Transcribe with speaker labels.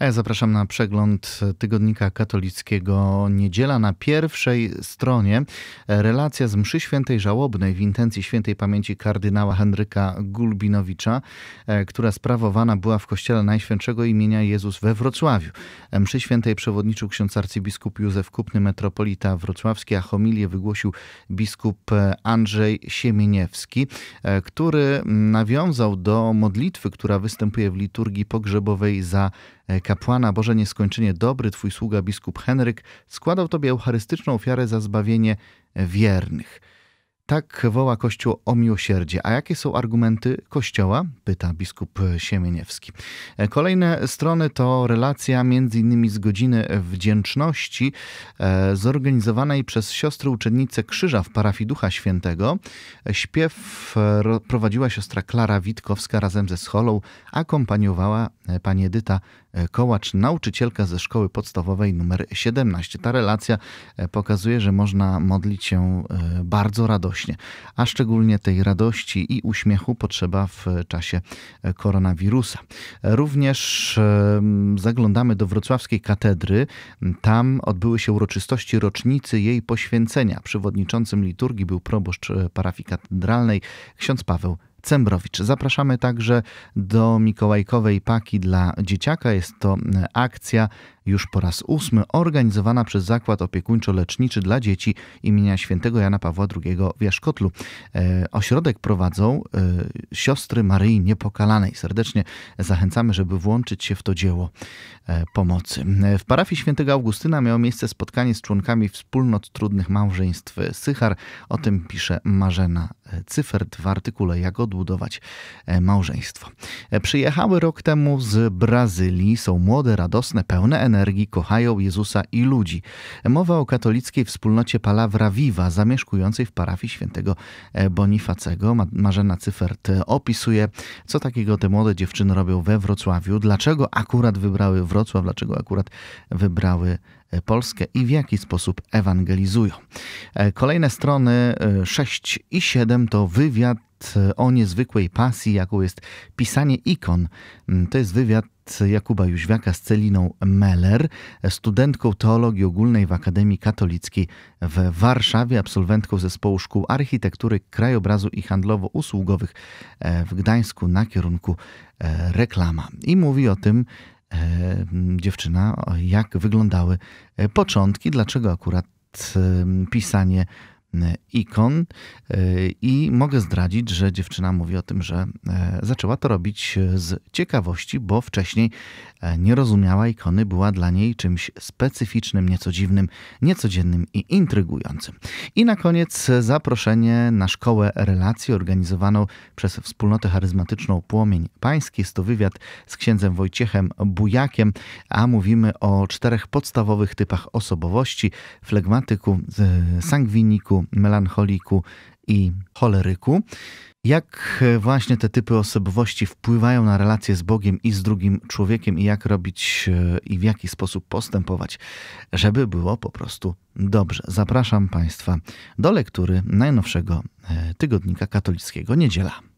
Speaker 1: A ja zapraszam na przegląd tygodnika katolickiego Niedziela. Na pierwszej stronie relacja z mszy świętej żałobnej w intencji świętej pamięci kardynała Henryka Gulbinowicza, e, która sprawowana była w kościele Najświętszego imienia Jezus we Wrocławiu. E, mszy świętej przewodniczył ksiądz arcybiskup Józef Kupny, metropolita wrocławski, a homilię wygłosił biskup e, Andrzej Siemieniewski, który nawiązał do modlitwy, która występuje w liturgii pogrzebowej za E, kapłana. Boże nieskończenie dobry, Twój sługa biskup Henryk składał Tobie eucharystyczną ofiarę za zbawienie e, wiernych. Tak woła Kościół o miłosierdzie. A jakie są argumenty Kościoła? Pyta biskup e, Siemieniewski. Kolejne strony to relacja m.in. z godziny wdzięczności zorganizowanej przez siostry uczennice Krzyża w parafii Ducha Świętego. Śpiew prowadziła siostra Klara Witkowska razem ze Scholą, akompaniowała pani Edyta E, Kołacz, nauczycielka ze szkoły podstawowej numer 17. Ta relacja e, pokazuje, że można modlić się e, bardzo radośnie, a szczególnie tej radości i uśmiechu potrzeba w czasie koronawirusa. Również zaglądamy do wrocławskiej katedry. Tam odbyły się uroczystości rocznicy jej poświęcenia. Przewodniczącym liturgii był proboszcz parafii katedralnej ksiądz Paweł Cembrowicz. Zapraszamy także do Mikołajkowej Paki dla Dzieciaka. Jest to akcja już po raz ósmy organizowana przez Zakład Opiekuńczo-Leczniczy dla Dzieci imienia świętego Jana Pawła II w Jaszkotlu. E, ośrodek prowadzą e, siostry Maryi Niepokalanej. Serdecznie zachęcamy, żeby włączyć się w to dzieło e, pomocy. W parafii świętego Augustyna miało miejsce spotkanie z członkami wspólnot trudnych małżeństw Sychar. O tym pisze Marzena Cyfert w artykule Jak odbudować małżeństwo. Przyjechały rok temu z Brazylii. Są młode, radosne, pełne energii energii kochają Jezusa i ludzi. Mowa o katolickiej wspólnocie Palawra Viva, zamieszkującej w parafii świętego Bonifacego. Marzena Cyfert e, opisuje, co takiego te młode dziewczyny robią we Wrocławiu, dlaczego akurat wybrały Wrocław, dlaczego akurat wybrały e, Polskę i w jaki sposób ewangelizują. E, kolejne strony 6 i 7 to wywiad o niezwykłej pasji, jaką jest pisanie ikon. Mm, to jest wywiad Jakuba Jóźwiaka z Celiną Meller, studentką teologii ogólnej w Akademii Katolickiej w Warszawie, absolwentką zespołu szkół architektury, krajobrazu i handlowo-usługowych e, w Gdańsku na kierunku e, reklama. I mówi o tym, e, dziewczyna, jak wyglądały początki, dlaczego akurat pisanie E, ikon e, i mogę zdradzić, że dziewczyna mówi o tym, że e, zaczęła to robić z ciekawości, bo wcześniej nie rozumiała ikony, była dla niej czymś specyficznym, nieco dziwnym, niecodziennym i intrygującym. I na koniec zaproszenie na szkołę relacji organizowaną przez wspólnotę charyzmatyczną Płomień Pański. Jest to wywiad z księdzem Wojciechem Bujakiem, a mówimy o czterech podstawowych typach osobowości, flegmatyku, sangwiniku, melancholiku i choleryku. Jak e, właśnie te typy osobowości wpływają na relacje z Bogiem i z drugim człowiekiem, i jak robić e, i w jaki sposób postępować, żeby było po prostu dobrze. Zapraszam Państwa do lektury najnowszego e, tygodnika katolickiego Niedziela.